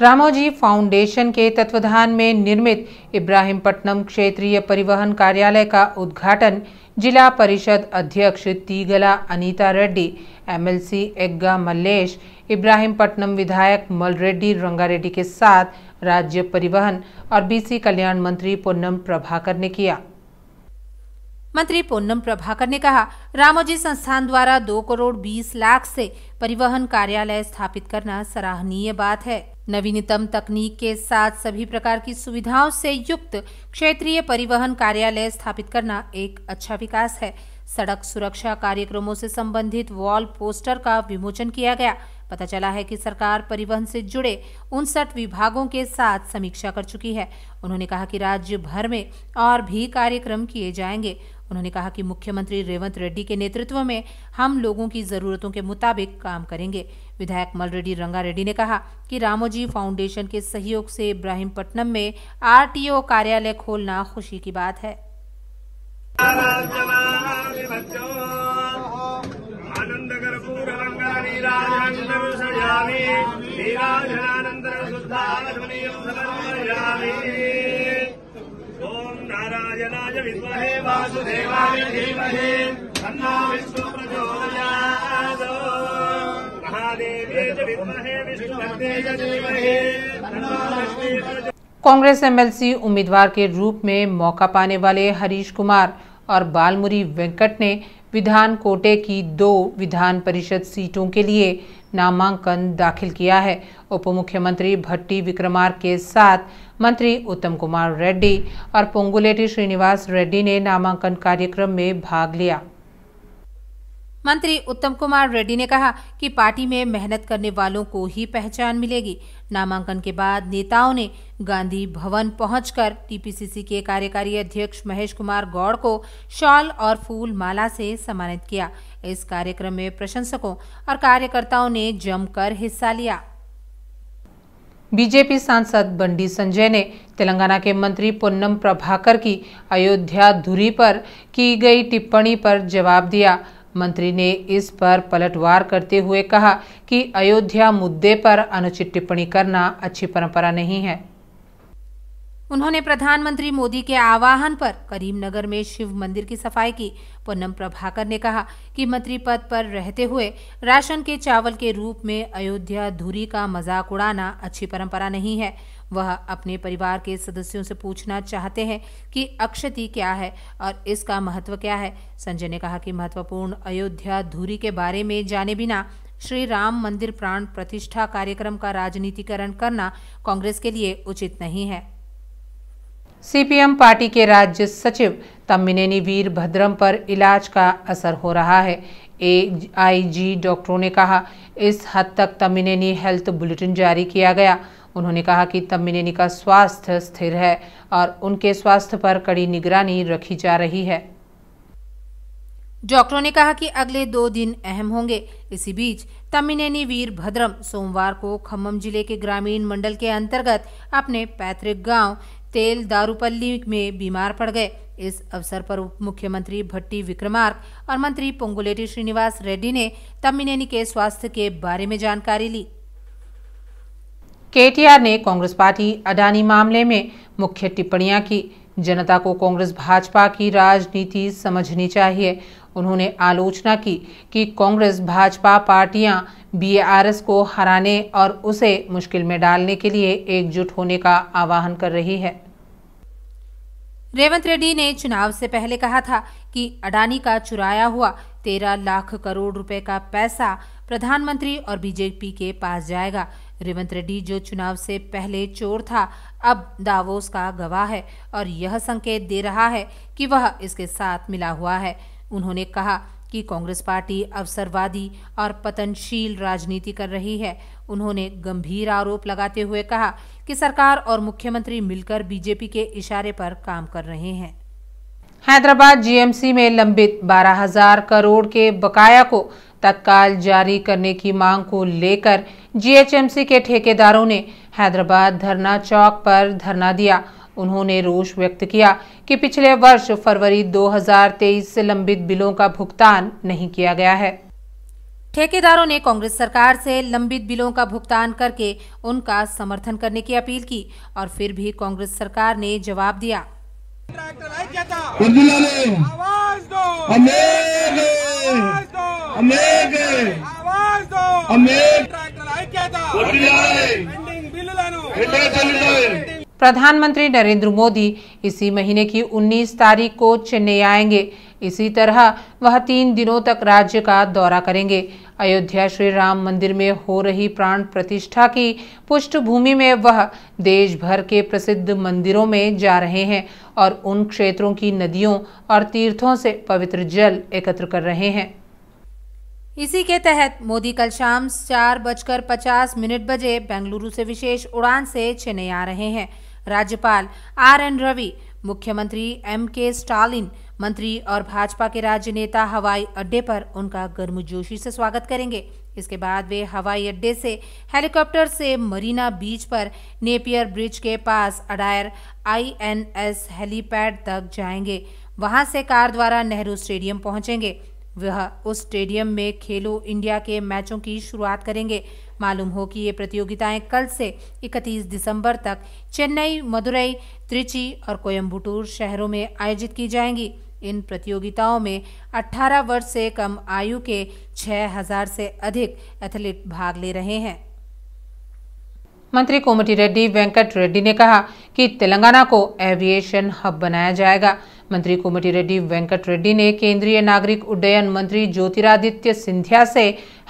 Ramoji foundation के तत्वाधान में निर्मित इब्राहिम पट्टनम क्षेत्रीय परिवहन कार्यालय का उद्घाटन जिला परिषद अध्यक्ष तीगला अनीता रेड्डी एमएलसी एग्गा मल्लेश पट्टनम विधायक मल रेड्डी रंगारेड्डी के साथ राज्य परिवहन और बीसी कल्याण मंत्री पूनम प्रभाकर ने किया मंत्री पूनम प्रभाकर ने कहा रामोजी संस्थान द्वारा दो करोड़ बीस लाख से परिवहन कार्यालय स्थापित करना सराहनीय बात है नवीनतम तकनीक के साथ सभी प्रकार की सुविधाओं से युक्त क्षेत्रीय परिवहन कार्यालय स्थापित करना एक अच्छा विकास है सड़क सुरक्षा कार्यक्रमों से संबंधित वॉल पोस्टर का विमोचन किया गया पता चला है कि सरकार परिवहन से जुड़े उनसठ विभागों के साथ समीक्षा कर चुकी है उन्होंने कहा कि राज्य भर में और भी कार्यक्रम किए जाएंगे उन्होंने कहा कि मुख्यमंत्री रेवंत रेड्डी के नेतृत्व में हम लोगों की जरूरतों के मुताबिक काम करेंगे विधायक मलरेड्डी रंगारेड्डी ने कहा कि रामोजी फाउंडेशन के सहयोग से इब्राहिमपट्टनम में आरटीओ कार्यालय खोलना खुशी की बात है ओम नारायणाय विद्महे वासुदेवाय धीमहि तन्नो विष्णु कांग्रेस एमएलसी उम्मीदवार के रूप में मौका पाने वाले हरीश कुमार और बालमुरी वेंकट ने विधान कोटे की दो विधान परिषद सीटों के लिए नामांकन दाखिल किया है उप मुख्यमंत्री भट्टी विक्रमार के साथ मंत्री उत्तम कुमार रेड्डी और पोंगुलेटी श्रीनिवास रेड्डी ने नामांकन कार्यक्रम में भाग लिया मंत्री उत्तम कुमार रेड्डी ने कहा कि पार्टी में मेहनत करने वालों को ही पहचान मिलेगी नामांकन के बाद नेताओं ने गांधी भवन पहुंचकर टीपीसीसी के कार्यकारी अध्यक्ष महेश कुमार गौड़ को शॉल और फूल माला से सम्मानित किया इस कार्यक्रम में प्रशंसकों और कार्यकर्ताओं ने जमकर हिस्सा लिया बीजेपी सांसद बंडी संजय ने तेलंगाना के मंत्री पुन्नम प्रभाकर की अयोध्या धुरी पर की गई टिप्पणी पर जवाब दिया मंत्री ने इस पर पलटवार करते हुए कहा कि अयोध्या मुद्दे पर अनुचित टिप्पणी करना अच्छी परंपरा नहीं है उन्होंने प्रधानमंत्री मोदी के आह्वान पर करीमनगर में शिव मंदिर की सफाई की पूनम प्रभाकर ने कहा कि मंत्री पद पर रहते हुए राशन के चावल के रूप में अयोध्या धुरी का मजाक उड़ाना अच्छी परंपरा नहीं है वह अपने परिवार के सदस्यों से पूछना चाहते हैं कि अक्षति क्या है और इसका महत्व क्या है संजय ने कहा कि महत्वपूर्ण अयोध्या धुरी के बारे में जाने बिना श्री राम मंदिर प्राण प्रतिष्ठा कार्यक्रम का राजनीतिकरण करना कांग्रेस के लिए उचित नहीं है सीपीएम पार्टी के राज्य सचिव वीर वीरभद्रम पर इलाज का असर हो रहा है ए आई जी डॉक्टरों ने कहा इस हद तक तमिनेनी हेल्थ बुलेटिन जारी किया गया उन्होंने कहा कि तमिनेनी का स्वास्थ्य स्थिर है और उनके स्वास्थ्य पर कड़ी निगरानी रखी जा रही है डॉक्टरों ने कहा कि अगले दो दिन अहम होंगे इसी बीच तमिनेनी भद्रम सोमवार को खम्भम जिले के ग्रामीण मंडल के अंतर्गत अपने पैतृक गांव तेल दारूपल्ली में बीमार पड़ गए इस अवसर पर उप मुख्यमंत्री भट्टी विक्रमार्क और मंत्री पोंगुलेटी श्रीनिवास रेड्डी ने तमिनेनी के स्वास्थ्य के बारे में जानकारी ली केटीआर ने कांग्रेस पार्टी अडानी मामले में मुख्य टिप्पणियां की जनता को कांग्रेस भाजपा की राजनीति समझनी चाहिए उन्होंने आलोचना की कि कांग्रेस भाजपा पार्टियां बीआरएस को हराने और उसे मुश्किल में डालने के लिए एकजुट होने का आह्वान कर रही है रेवंत रेड्डी ने चुनाव से पहले कहा था कि अडानी का चुराया हुआ तेरह लाख करोड़ रुपए का पैसा प्रधानमंत्री और बीजेपी के पास जाएगा रेवंत रेड्डी जो चुनाव से पहले चोर था अब दावोस का गवाह है और यह संकेत दे रहा है कि वह इसके साथ मिला हुआ है उन्होंने कहा कि कांग्रेस पार्टी अवसरवादी और पतनशील राजनीति कर रही है उन्होंने गंभीर आरोप लगाते हुए कहा कि सरकार और मुख्यमंत्री मिलकर बीजेपी के इशारे पर काम कर रहे हैं हैदराबाद जीएमसी में लंबित 12,000 करोड़ के बकाया को तत्काल जारी करने की मांग को लेकर जीएचएमसी के ठेकेदारों ने हैदराबाद धरना चौक पर धरना दिया उन्होंने रोष व्यक्त किया कि पिछले वर्ष फरवरी 2023 से लंबित बिलों का भुगतान नहीं किया गया है ठेकेदारों ने कांग्रेस सरकार से लंबित बिलों का भुगतान करके उनका समर्थन करने की अपील की और फिर भी कांग्रेस सरकार ने जवाब दिया प्रधानमंत्री नरेंद्र मोदी इसी महीने की 19 तारीख को चेन्नई आएंगे इसी तरह वह तीन दिनों तक राज्य का दौरा करेंगे अयोध्या श्री राम मंदिर में हो रही प्राण प्रतिष्ठा की पृष्ठभूमि में वह देश भर के प्रसिद्ध मंदिरों में जा रहे हैं और उन क्षेत्रों की नदियों और तीर्थों से पवित्र जल एकत्र कर रहे हैं इसी के तहत मोदी कल शाम चार बजकर पचास मिनट बजे बेंगलुरु से विशेष उड़ान से चेन्नई आ रहे हैं राज्यपाल आर एन रवि मुख्यमंत्री एम के स्टालिन मंत्री और भाजपा के राज्य नेता हवाई अड्डे पर उनका गर्मजोशी से स्वागत करेंगे इसके बाद वे हवाई अड्डे से हेलीकॉप्टर से मरीना बीच पर नेपियर ब्रिज के पास अडायर आईएनएस हेलीपैड तक जाएंगे वहां से कार द्वारा नेहरू स्टेडियम पहुंचेंगे वह उस स्टेडियम में खेलो इंडिया के मैचों की शुरुआत करेंगे मालूम हो कि ये प्रतियोगिताएं कल से 31 दिसंबर तक चेन्नई मदुरई त्रिची और कोयम्बटूर शहरों में आयोजित की जाएंगी इन प्रतियोगिताओं में 18 वर्ष से कम आयु के 6000 से अधिक एथलीट भाग ले रहे हैं मंत्री कोमटी रेड्डी वेंकट रेड्डी ने कहा कि तेलंगाना को एविएशन हब बनाया जाएगा मंत्री कोमटी रेड्डी वेंकट रेड्डी ने केंद्रीय नागरिक उड्डयन मंत्री ज्योतिरादित्य सिंधिया से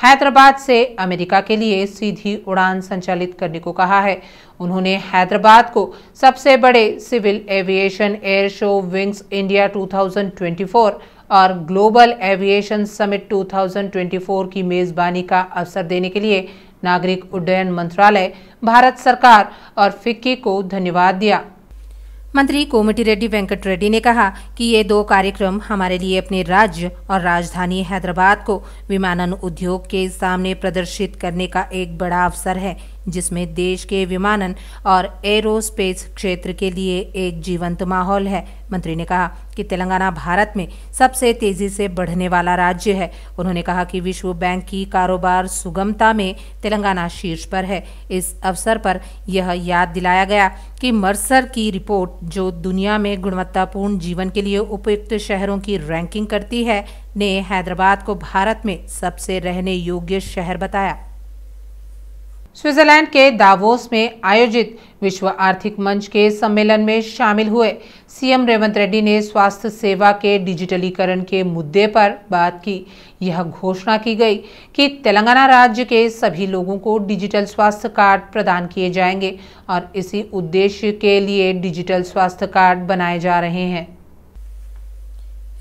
हैदराबाद से अमेरिका के लिए सीधी उड़ान संचालित करने को कहा है उन्होंने हैदराबाद को सबसे बड़े civil aviation air show wings India 2024 और ग्लोबल एविएशन समिट 2024 की मेजबानी का अवसर देने के लिए नागरिक उड्डयन मंत्रालय भारत सरकार और फिक्की को धन्यवाद दिया मंत्री कोमटी रेड्डी वेंकट रेड्डी ने कहा कि ये दो कार्यक्रम हमारे लिए अपने राज्य और राजधानी हैदराबाद को विमानन उद्योग के सामने प्रदर्शित करने का एक बड़ा अवसर है जिसमें देश के विमानन और एरोस्पेस क्षेत्र के लिए एक जीवंत माहौल है मंत्री ने कहा कि तेलंगाना भारत में सबसे तेजी से बढ़ने वाला राज्य है उन्होंने कहा कि विश्व बैंक की कारोबार सुगमता में तेलंगाना शीर्ष पर है इस अवसर पर यह याद दिलाया गया कि मर्सर की रिपोर्ट जो दुनिया में गुणवत्तापूर्ण जीवन के लिए उपयुक्त शहरों की रैंकिंग करती है ने हैदराबाद को भारत में सबसे रहने योग्य शहर बताया स्विट्जरलैंड के दावोस में आयोजित विश्व आर्थिक मंच के सम्मेलन में शामिल हुए सीएम रेवंत रेड्डी ने स्वास्थ्य सेवा के डिजिटलीकरण के मुद्दे पर बात की यह घोषणा की गई कि तेलंगाना राज्य के सभी लोगों को डिजिटल स्वास्थ्य कार्ड प्रदान किए जाएंगे और इसी उद्देश्य के लिए डिजिटल स्वास्थ्य कार्ड बनाए जा रहे हैं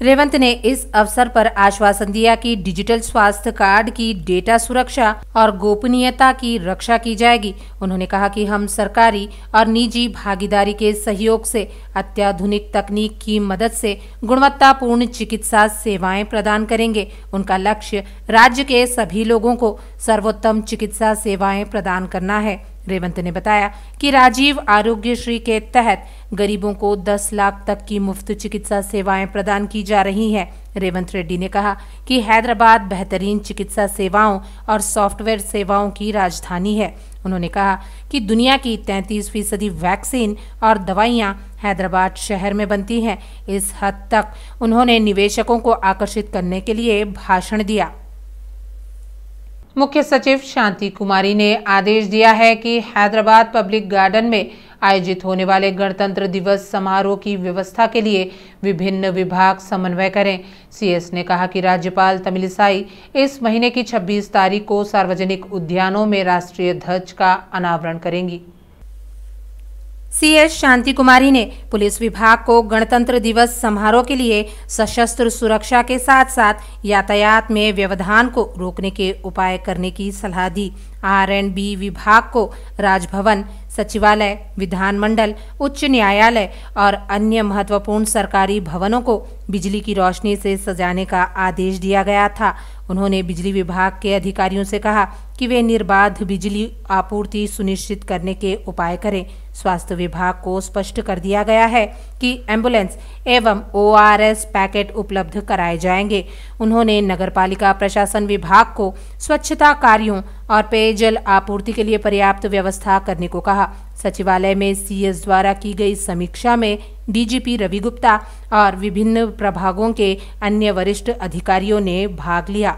रेवंत ने इस अवसर पर आश्वासन दिया कि डिजिटल स्वास्थ्य कार्ड की डेटा सुरक्षा और गोपनीयता की रक्षा की जाएगी उन्होंने कहा कि हम सरकारी और निजी भागीदारी के सहयोग से अत्याधुनिक तकनीक की मदद से गुणवत्तापूर्ण चिकित्सा सेवाएं प्रदान करेंगे उनका लक्ष्य राज्य के सभी लोगों को सर्वोत्तम चिकित्सा सेवाएं प्रदान करना है रेवंत ने बताया कि राजीव आरोग्य श्री के तहत गरीबों को 10 लाख तक की मुफ्त चिकित्सा सेवाएं प्रदान की जा रही हैं रेवंत रेड्डी ने कहा कि हैदराबाद बेहतरीन चिकित्सा सेवाओं और सॉफ्टवेयर सेवाओं की राजधानी है उन्होंने कहा कि दुनिया की तैंतीस फीसदी वैक्सीन और दवाइयां हैदराबाद शहर में बनती हैं इस हद तक उन्होंने निवेशकों को आकर्षित करने के लिए भाषण दिया मुख्य सचिव शांति कुमारी ने आदेश दिया है कि हैदराबाद पब्लिक गार्डन में आयोजित होने वाले गणतंत्र दिवस समारोह की व्यवस्था के लिए विभिन्न विभाग समन्वय करें सीएस ने कहा कि राज्यपाल तमिलिसाई इस महीने की 26 तारीख को सार्वजनिक उद्यानों में राष्ट्रीय ध्वज का अनावरण करेंगी सीएस शांति कुमारी ने पुलिस विभाग को गणतंत्र दिवस समारोह के लिए सशस्त्र सुरक्षा के साथ साथ यातायात में व्यवधान को रोकने के उपाय करने की सलाह दी आर एंड बी विभाग को राजभवन सचिवालय विधानमंडल उच्च न्यायालय और अन्य महत्वपूर्ण सरकारी भवनों को बिजली की रोशनी से सजाने का आदेश दिया गया था उन्होंने बिजली विभाग के अधिकारियों से कहा कि वे निर्बाध बिजली आपूर्ति सुनिश्चित करने के उपाय करें स्वास्थ्य विभाग को स्पष्ट कर दिया गया है कि एम्बुलेंस एवं ओआरएस पैकेट उपलब्ध कराए जाएंगे उन्होंने नगर पालिका प्रशासन विभाग को स्वच्छता कार्यों और पेयजल आपूर्ति के लिए पर्याप्त व्यवस्था करने को कहा सचिवालय में सीएस द्वारा की गई समीक्षा में डीजीपी रवि गुप्ता और विभिन्न प्रभागों के अन्य वरिष्ठ अधिकारियों ने भाग लिया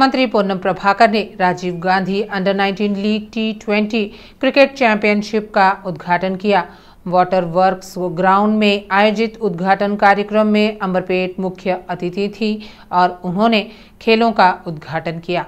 मंत्री पूनम प्रभाकर ने Rajiv Gandhi under 19 league T twenty cricket championship का उद्घाटन किया वाटर वर्क्स ग्राउंड में आयोजित उद्घाटन कार्यक्रम में अमरपेट मुख्य अतिथि थी और उन्होंने खेलों का उद्घाटन किया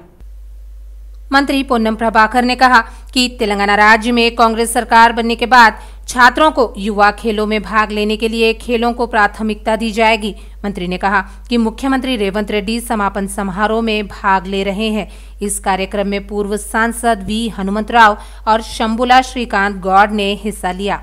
मंत्री पूनम प्रभाकर ने कहा कि तेलंगाना राज्य में कांग्रेस सरकार बनने के बाद छात्रों को युवा खेलों में भाग लेने के लिए खेलों को प्राथमिकता दी जाएगी मंत्री ने कहा कि मुख्यमंत्री रेवंत रेड्डी समापन समारोह में भाग ले रहे हैं इस कार्यक्रम में पूर्व सांसद वी हनुमत राव और शंबुला श्रीकांत गौड़ ने हिस्सा लिया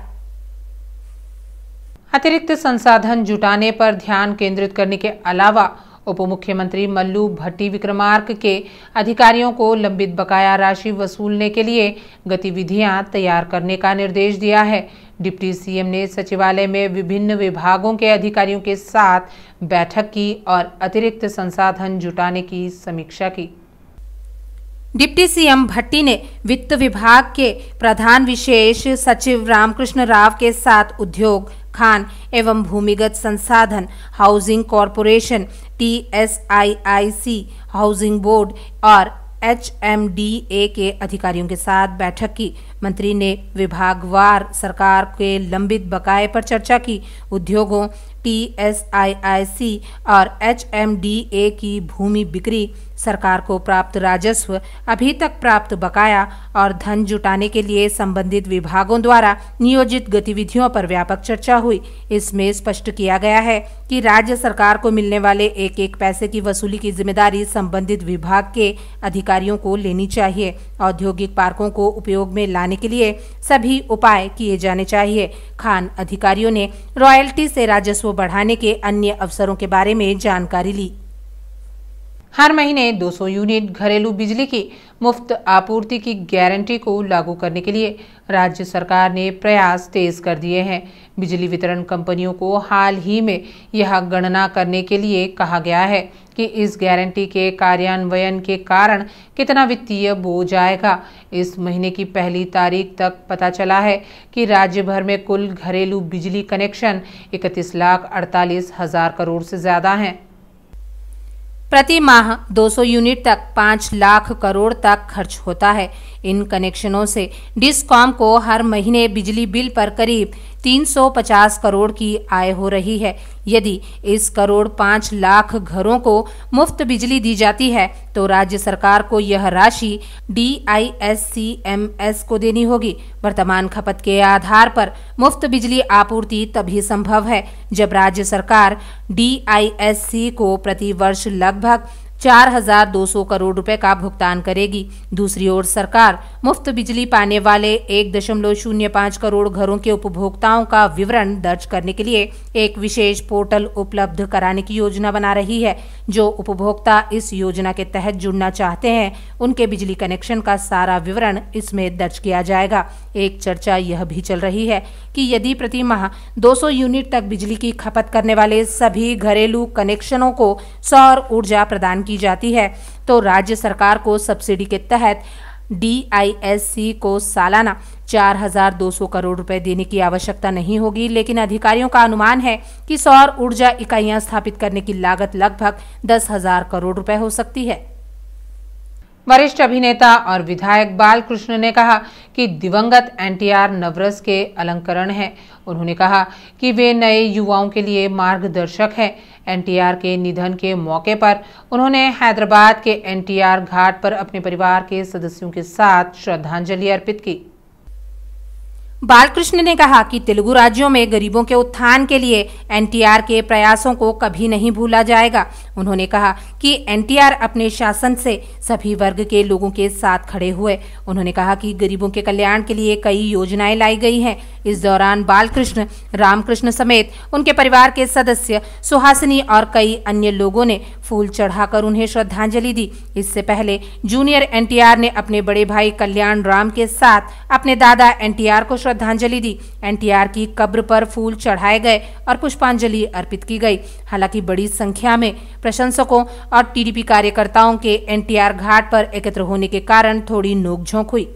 अतिरिक्त संसाधन जुटाने पर ध्यान केंद्रित करने के अलावा उप मुख्यमंत्री मल्लू भट्टी विक्रमार्क के अधिकारियों को लंबित बकाया राशि वसूलने के लिए गतिविधियां तैयार करने का निर्देश दिया है डिप्टी सीएम ने सचिवालय में विभिन्न विभागों के अधिकारियों के साथ बैठक की और अतिरिक्त संसाधन जुटाने की समीक्षा की डिप्टी सीएम भट्टी ने वित्त विभाग के प्रधान विशेष सचिव रामकृष्ण राव के साथ उद्योग खान एवं भूमिगत संसाधन housing corporation T S I I C housing board और एच एम डी ए के अधिकारियों के साथ बैठक की मंत्री ने विभागवार सरकार के लंबित बकाए पर चर्चा की उद्योगों टी एस आई आई सी और एच एम डी ए की भूमि बिक्री सरकार को प्राप्त राजस्व अभी तक प्राप्त बकाया और धन जुटाने के लिए संबंधित विभागों द्वारा नियोजित गतिविधियों पर व्यापक चर्चा हुई इसमें स्पष्ट किया गया है कि राज्य सरकार को मिलने वाले एक एक पैसे की वसूली की जिम्मेदारी संबंधित विभाग के अधिकारियों को लेनी चाहिए औद्योगिक पार्कों को उपयोग में लाने बढ़ाने के लिए सभी उपाय किए जाने चाहिए खान अधिकारियों ने रॉयल्टी से राजस्व बढ़ाने के अन्य अवसरों के बारे में जानकारी ली हर महीने 200 यूनिट घरेलू बिजली की मुफ्त आपूर्ति की गारंटी को लागू करने के लिए राज्य सरकार ने प्रयास तेज कर दिए हैं बिजली वितरण कंपनियों को हाल ही में यह गणना करने के लिए कहा गया है कि इस गारंटी के कार्यान्वयन के कारण कितना वित्तीय बोझ आएगा इस महीने की पहली तारीख तक पता चला है कि राज्य भर में कुल घरेलू बिजली कनेक्शन इकतीस लाख अड़तालीस हजार करोड़ से ज्यादा हैं प्रति माह 200 यूनिट तक 5 लाख करोड़ तक खर्च होता है इन कनेक्शनों से डिस्कॉम को हर महीने बिजली बिल पर करीब 350 करोड़ की आय हो रही है यदि इस करोड़ पाँच लाख घरों को मुफ्त बिजली दी जाती है तो राज्य सरकार को यह राशि D I S C M S को देनी होगी वर्तमान खपत के आधार पर मुफ्त बिजली आपूर्ति तभी संभव है जब राज्य सरकार डी आई एस सी को प्रति वर्ष लगभग 4,200 करोड़ रुपए का भुगतान करेगी दूसरी ओर सरकार मुफ्त बिजली पाने वाले एक दशमलव शून्य पाँच करोड़ घरों के उपभोक्ताओं का विवरण दर्ज करने के लिए एक विशेष पोर्टल उपलब्ध कराने की योजना बना रही है जो उपभोक्ता इस योजना के तहत जुड़ना चाहते हैं उनके बिजली कनेक्शन का सारा विवरण इसमें दर्ज किया जाएगा एक चर्चा यह भी चल रही है कि यदि प्रति माह 200 यूनिट तक बिजली की खपत करने वाले सभी घरेलू कनेक्शनों को सौर ऊर्जा प्रदान की जाती है तो राज्य सरकार को सब्सिडी के तहत डी को सालाना 4,200 करोड़ रुपए देने की आवश्यकता नहीं होगी लेकिन अधिकारियों का अनुमान है कि सौर ऊर्जा इकाइयां स्थापित करने की लागत लगभग 10,000 करोड़ रुपए हो सकती है वरिष्ठ अभिनेता और विधायक बालकृष्ण ने कहा कि दिवंगत एनटीआर नवरस के अलंकरण है उन्होंने कहा कि वे नए युवाओं के लिए मार्गदर्शक हैं एनटीआर के निधन के मौके पर उन्होंने हैदराबाद के एनटीआर घाट पर अपने परिवार के सदस्यों के साथ श्रद्धांजलि अर्पित की बालकृष्ण ने कहा कि तेलुगु राज्यों में गरीबों के उत्थान के लिए एनटीआर के प्रयासों को कभी नहीं भूला जाएगा उन्होंने कहा कि एनटीआर अपने शासन से सभी वर्ग के लोगों के साथ खड़े हुए उन्होंने कहा कि गरीबों के कल्याण के लिए कई योजनाएं लाई गई हैं इस दौरान बालकृष्ण रामकृष्ण समेत उनके परिवार के सदस्य सुहासिनी और कई अन्य लोगों ने फूल चढ़ाकर उन्हें श्रद्धांजलि दी इससे पहले जूनियर एनटीआर ने अपने बड़े भाई कल्याण राम के साथ अपने दादा एनटीआर को श्रद्धांजलि दी एनटीआर की कब्र पर फूल चढ़ाए गए और पुष्पांजलि अर्पित की गई हालांकि बड़ी संख्या में प्रशंसकों और टीडीपी कार्यकर्ताओं के एनटीआर घाट पर एकत्र होने के कारण थोड़ी नोकझोंक हुई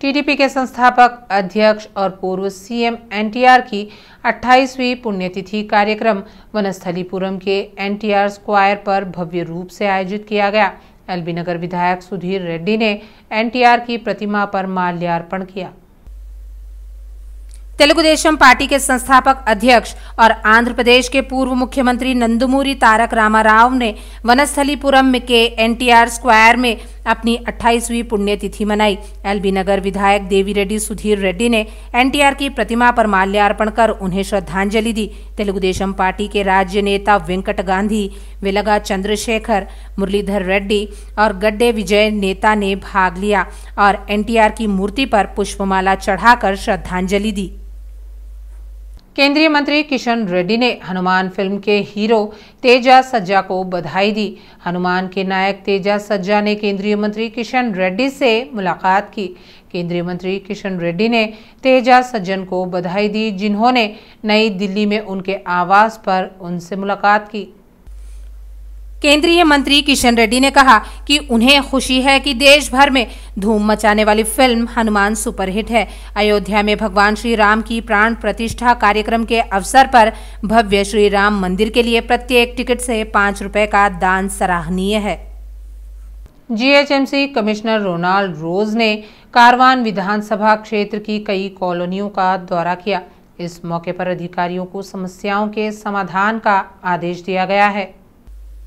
टीडीपी के संस्थापक अध्यक्ष और पूर्व सीएम एनटीआर की 28वीं पुण्यतिथि कार्यक्रम वनस्थलीपुरम के एनटीआर स्क्वायर पर भव्य रूप से आयोजित किया गया एलबी नगर विधायक सुधीर रेड्डी ने एनटीआर की प्रतिमा पर माल्यार्पण किया तेलुगुदेशम पार्टी के संस्थापक अध्यक्ष और आंध्र प्रदेश के पूर्व मुख्यमंत्री नंदमूरी तारक रामाराव ने वनस्थलीपुरम के एनटीआर स्क्वायर में अपनी 28वीं पुण्यतिथि मनाई एलबी नगर विधायक देवी रेड्डी सुधीर रेड्डी ने एनटीआर की प्रतिमा पर माल्यार्पण कर उन्हें श्रद्धांजलि दी तेलुगुदेशम पार्टी के राज्य नेता वेंकट गांधी विलगा चंद्रशेखर मुरलीधर रेड्डी और गड्ढे विजय नेता ने भाग लिया और एनटीआर की मूर्ति पर पुष्पमाला चढ़ाकर श्रद्धांजलि दी केंद्रीय मंत्री किशन रेड्डी ने हनुमान फिल्म के हीरो तेजा सज्जा को बधाई दी हनुमान के नायक तेजा सज्जा ने केंद्रीय मंत्री किशन रेड्डी से मुलाकात की केंद्रीय मंत्री किशन रेड्डी ने तेजा सज्जन को बधाई दी जिन्होंने नई दिल्ली में उनके आवास पर उनसे मुलाकात की केंद्रीय मंत्री किशन रेड्डी ने कहा कि उन्हें खुशी है कि देश भर में धूम मचाने वाली फिल्म हनुमान सुपरहिट है अयोध्या में भगवान श्री राम की प्राण प्रतिष्ठा कार्यक्रम के अवसर पर भव्य श्री राम मंदिर के लिए प्रत्येक टिकट से पाँच रुपए का दान सराहनीय है जीएचएमसी कमिश्नर रोनाल्ड रोज ने कारवान विधानसभा क्षेत्र की कई कॉलोनियों का दौरा किया इस मौके पर अधिकारियों को समस्याओं के समाधान का आदेश दिया गया है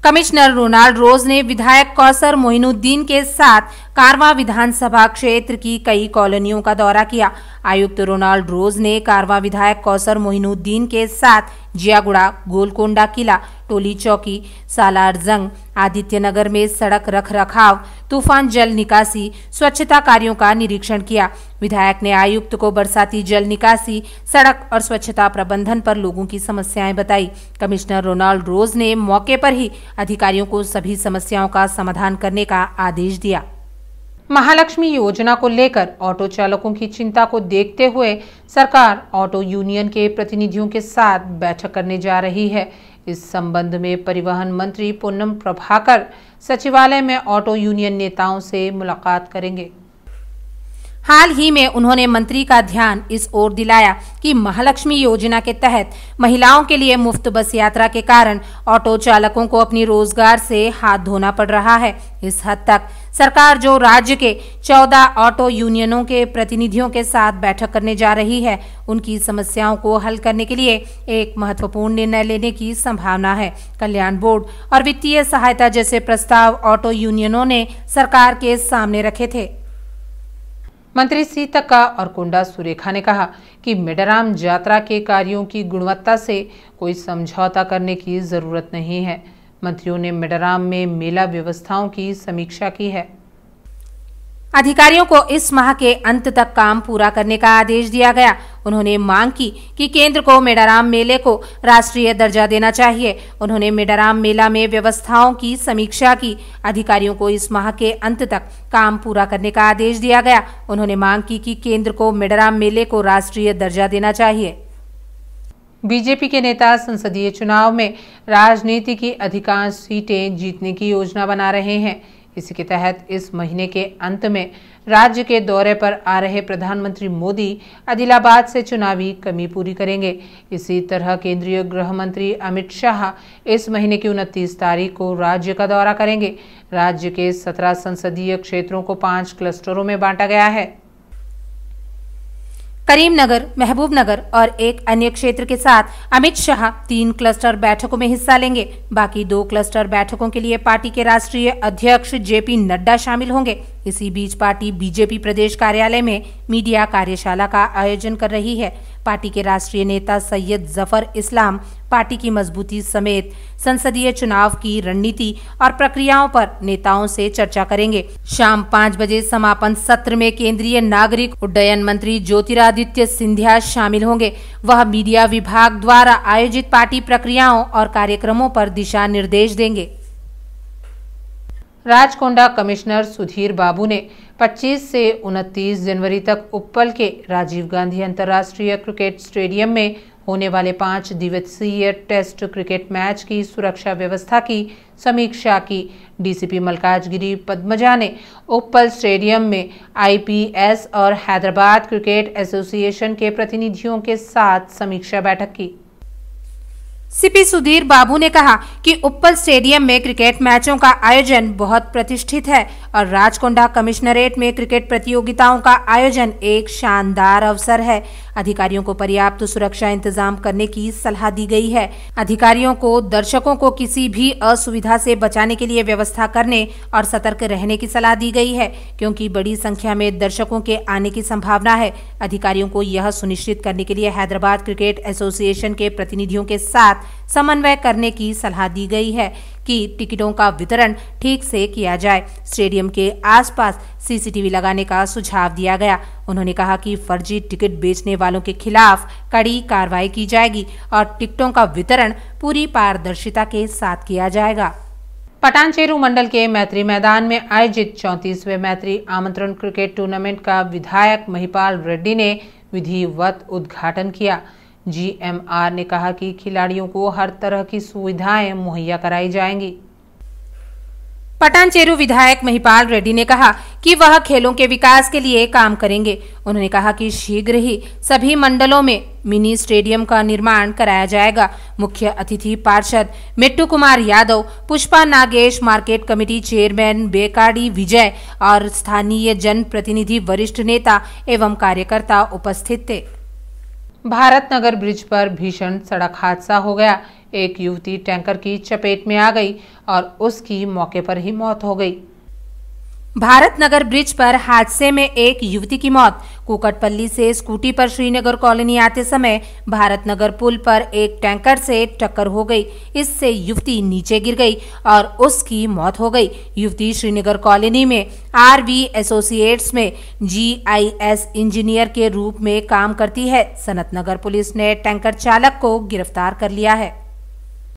कमिश्नर रोनाल्ड रोज ने विधायक कौसर मोइनुद्दीन के साथ कारवा विधानसभा क्षेत्र की कई कॉलोनियों का दौरा किया आयुक्त रोनाल्ड रोज ने कारवा विधायक कौसर मोइनुद्दीन के साथ जियागुड़ा गोलकोंडा किला टोली चौकी सालार जंग आदित्यनगर में सड़क रख रखाव तूफान जल निकासी स्वच्छता कार्यों का निरीक्षण किया विधायक ने आयुक्त को बरसाती जल निकासी सड़क और स्वच्छता प्रबंधन पर लोगों की समस्याएं बताई कमिश्नर रोनाल्ड रोज ने मौके पर ही अधिकारियों को सभी समस्याओं का समाधान करने का आदेश दिया महालक्ष्मी योजना को लेकर ऑटो चालकों की चिंता को देखते हुए सरकार ऑटो यूनियन के प्रतिनिधियों के साथ बैठक करने जा रही है इस संबंध में परिवहन मंत्री पूनम प्रभाकर सचिवालय में ऑटो यूनियन नेताओं से मुलाकात करेंगे हाल ही में उन्होंने मंत्री का ध्यान इस ओर दिलाया कि महालक्ष्मी योजना के तहत महिलाओं के लिए मुफ्त बस यात्रा के कारण ऑटो चालकों को अपनी रोजगार से हाथ धोना पड़ रहा है इस हद तक सरकार जो राज्य के 14 ऑटो यूनियनों के प्रतिनिधियों के साथ बैठक करने जा रही है उनकी समस्याओं को हल करने के लिए एक महत्वपूर्ण निर्णय लेने की संभावना है कल्याण बोर्ड और वित्तीय सहायता जैसे प्रस्ताव ऑटो यूनियनों ने सरकार के सामने रखे थे मंत्री सीतक्का और कुंडा सुरेखा ने कहा कि मेडाराम यात्रा के कार्यों की गुणवत्ता से कोई समझौता करने की जरूरत नहीं है मंत्रियों ने मेडाराम में मेला व्यवस्थाओं की समीक्षा की है अधिकारियों को इस माह के अंत तक काम पूरा करने का आदेश दिया गया उन्होंने मांग की कि केंद्र को मेडाराम मेले को राष्ट्रीय दर्जा देना चाहिए उन्होंने मेडाराम मेला में व्यवस्थाओं की समीक्षा की अधिकारियों को इस माह के अंत तक काम पूरा करने का आदेश दिया गया उन्होंने मांग की कि केंद्र को मेडाराम मेले को राष्ट्रीय दर्जा देना चाहिए बीजेपी के नेता संसदीय चुनाव में राजनीति की अधिकांश सीटें जीतने की योजना बना रहे हैं इसी के तहत इस महीने के अंत में राज्य के दौरे पर आ रहे प्रधानमंत्री मोदी आदिलाबाद से चुनावी कमी पूरी करेंगे इसी तरह केंद्रीय गृह मंत्री अमित शाह इस महीने की उनतीस तारीख को राज्य का दौरा करेंगे राज्य के सत्रह संसदीय क्षेत्रों को पांच क्लस्टरों में बांटा गया है करीमनगर नगर और एक अन्य क्षेत्र के साथ अमित शाह तीन क्लस्टर बैठकों में हिस्सा लेंगे बाकी दो क्लस्टर बैठकों के लिए पार्टी के राष्ट्रीय अध्यक्ष जेपी नड्डा शामिल होंगे इसी बीच पार्टी बीजेपी प्रदेश कार्यालय में मीडिया कार्यशाला का आयोजन कर रही है पार्टी के राष्ट्रीय नेता सैयद जफर इस्लाम पार्टी की मजबूती समेत संसदीय चुनाव की रणनीति और प्रक्रियाओं पर नेताओं से चर्चा करेंगे शाम पाँच बजे समापन सत्र में केंद्रीय नागरिक उड्डयन मंत्री ज्योतिरादित्य सिंधिया शामिल होंगे वह मीडिया विभाग द्वारा आयोजित पार्टी प्रक्रियाओं और कार्यक्रमों पर दिशा निर्देश देंगे राजकोंडा कमिश्नर सुधीर बाबू ने 25 से 29 जनवरी तक उपल के राजीव गांधी अंतर्राष्ट्रीय क्रिकेट स्टेडियम में होने वाले पांच दिवसीय टेस्ट क्रिकेट मैच की सुरक्षा व्यवस्था की समीक्षा की डीसीपी मलकाजगिरी पद्मजा ने उपल स्टेडियम में आईपीएस और हैदराबाद क्रिकेट एसोसिएशन के प्रतिनिधियों के साथ समीक्षा बैठक की सीपी सुधीर बाबू ने कहा कि उपल स्टेडियम में क्रिकेट मैचों का आयोजन बहुत प्रतिष्ठित है और राजकोंडा कमिश्नरेट में क्रिकेट प्रतियोगिताओं का आयोजन एक शानदार अवसर है अधिकारियों को पर्याप्त सुरक्षा इंतजाम करने की सलाह दी गई है अधिकारियों को दर्शकों को किसी भी असुविधा से बचाने के लिए व्यवस्था करने और सतर्क रहने की सलाह दी गई है क्योंकि बड़ी संख्या में दर्शकों के आने की संभावना है अधिकारियों को यह सुनिश्चित करने के लिए हैदराबाद क्रिकेट एसोसिएशन के प्रतिनिधियों के साथ समन्वय करने की सलाह दी गई है कि टिकटों का वितरण ठीक से किया जाए स्टेडियम के आसपास सीसीटीवी लगाने का सुझाव दिया गया उन्होंने कहा कि फर्जी टिकट बेचने वालों के खिलाफ कड़ी कार्रवाई की जाएगी और टिकटों का वितरण पूरी पारदर्शिता के साथ किया जाएगा पटानचेरू मंडल के मैत्री मैदान में आयोजित चौतीसवे मैत्री आमंत्रण क्रिकेट टूर्नामेंट का विधायक महिपाल रेड्डी ने विधिवत उद्घाटन किया जीएमआर ने कहा कि खिलाड़ियों को हर तरह की सुविधाएं मुहैया कराई जाएंगी पटानचेरू विधायक महिपाल रेड्डी ने कहा कि वह खेलों के विकास के लिए काम करेंगे उन्होंने कहा कि शीघ्र ही सभी मंडलों में मिनी स्टेडियम का निर्माण कराया जाएगा मुख्य अतिथि पार्षद Mittu Kumar Yadav Pushpa Nagesh market committee chairman Bekadi Vijay और स्थानीय जनप्रतिनिधि वरिष्ठ नेता एवं कार्यकर्ता उपस्थित थे भारत नगर ब्रिज पर भीषण सड़क हादसा हो गया एक युवती टैंकर की चपेट में आ गई और उसकी मौके पर ही मौत हो गई भारत नगर ब्रिज पर हादसे में एक युवती की मौत कुकटपल्ली से स्कूटी पर श्रीनगर कॉलोनी आते समय भारत नगर पुल पर एक टैंकर से टक्कर हो गई इससे युवती नीचे गिर गई और उसकी मौत हो गई युवती श्रीनगर कॉलोनी में आरवी एसोसिएट्स में जीआईएस इंजीनियर के रूप में काम करती है सनत नगर पुलिस ने टैंकर चालक को गिरफ्तार कर लिया है